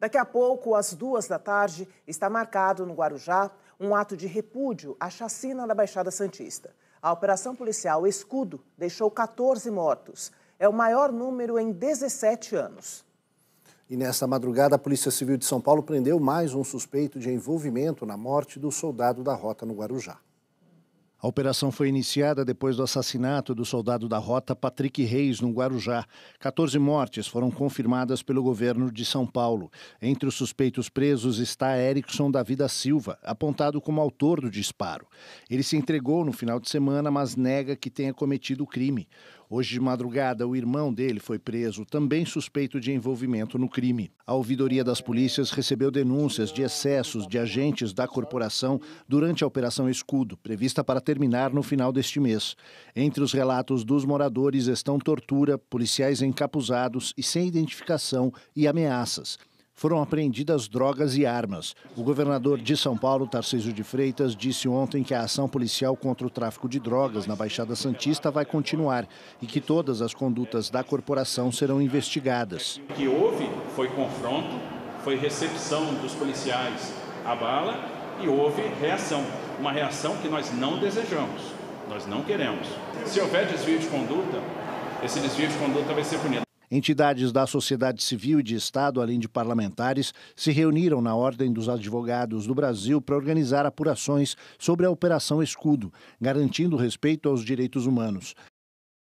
Daqui a pouco, às duas da tarde, está marcado no Guarujá um ato de repúdio à chacina da Baixada Santista. A operação policial Escudo deixou 14 mortos. É o maior número em 17 anos. E nesta madrugada, a Polícia Civil de São Paulo prendeu mais um suspeito de envolvimento na morte do soldado da rota no Guarujá. A operação foi iniciada depois do assassinato do soldado da rota Patrick Reis, no Guarujá. 14 mortes foram confirmadas pelo governo de São Paulo. Entre os suspeitos presos está Erickson da Silva, apontado como autor do disparo. Ele se entregou no final de semana, mas nega que tenha cometido o crime. Hoje de madrugada, o irmão dele foi preso, também suspeito de envolvimento no crime. A ouvidoria das polícias recebeu denúncias de excessos de agentes da corporação durante a Operação Escudo, prevista para terminar no final deste mês. Entre os relatos dos moradores estão tortura, policiais encapuzados e sem identificação e ameaças foram apreendidas drogas e armas. O governador de São Paulo, Tarcísio de Freitas, disse ontem que a ação policial contra o tráfico de drogas na Baixada Santista vai continuar e que todas as condutas da corporação serão investigadas. O que houve foi confronto, foi recepção dos policiais à bala e houve reação. Uma reação que nós não desejamos, nós não queremos. Se houver desvio de conduta, esse desvio de conduta vai ser punido. Entidades da sociedade civil e de Estado, além de parlamentares, se reuniram na Ordem dos Advogados do Brasil para organizar apurações sobre a Operação Escudo, garantindo respeito aos direitos humanos.